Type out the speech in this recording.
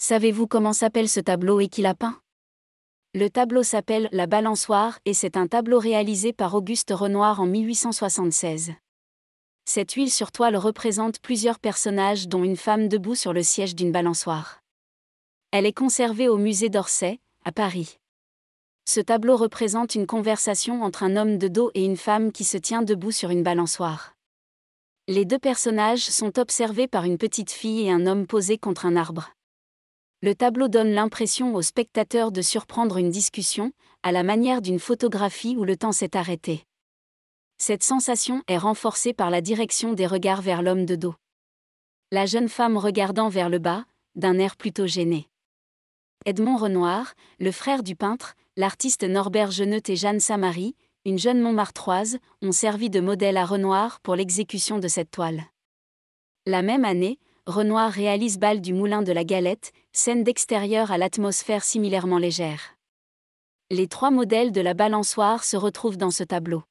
Savez-vous comment s'appelle ce tableau et qui l'a peint Le tableau s'appelle La balançoire et c'est un tableau réalisé par Auguste Renoir en 1876. Cette huile sur toile représente plusieurs personnages dont une femme debout sur le siège d'une balançoire. Elle est conservée au musée d'Orsay, à Paris. Ce tableau représente une conversation entre un homme de dos et une femme qui se tient debout sur une balançoire. Les deux personnages sont observés par une petite fille et un homme posé contre un arbre. Le tableau donne l'impression aux spectateurs de surprendre une discussion, à la manière d'une photographie où le temps s'est arrêté. Cette sensation est renforcée par la direction des regards vers l'homme de dos. La jeune femme regardant vers le bas, d'un air plutôt gêné. Edmond Renoir, le frère du peintre, l'artiste Norbert Genot et Jeanne Samary, une jeune Montmartroise, ont servi de modèle à Renoir pour l'exécution de cette toile. La même année, Renoir réalise Bal du Moulin de la Galette, scène d'extérieur à l'atmosphère similairement légère. Les trois modèles de la balançoire se retrouvent dans ce tableau.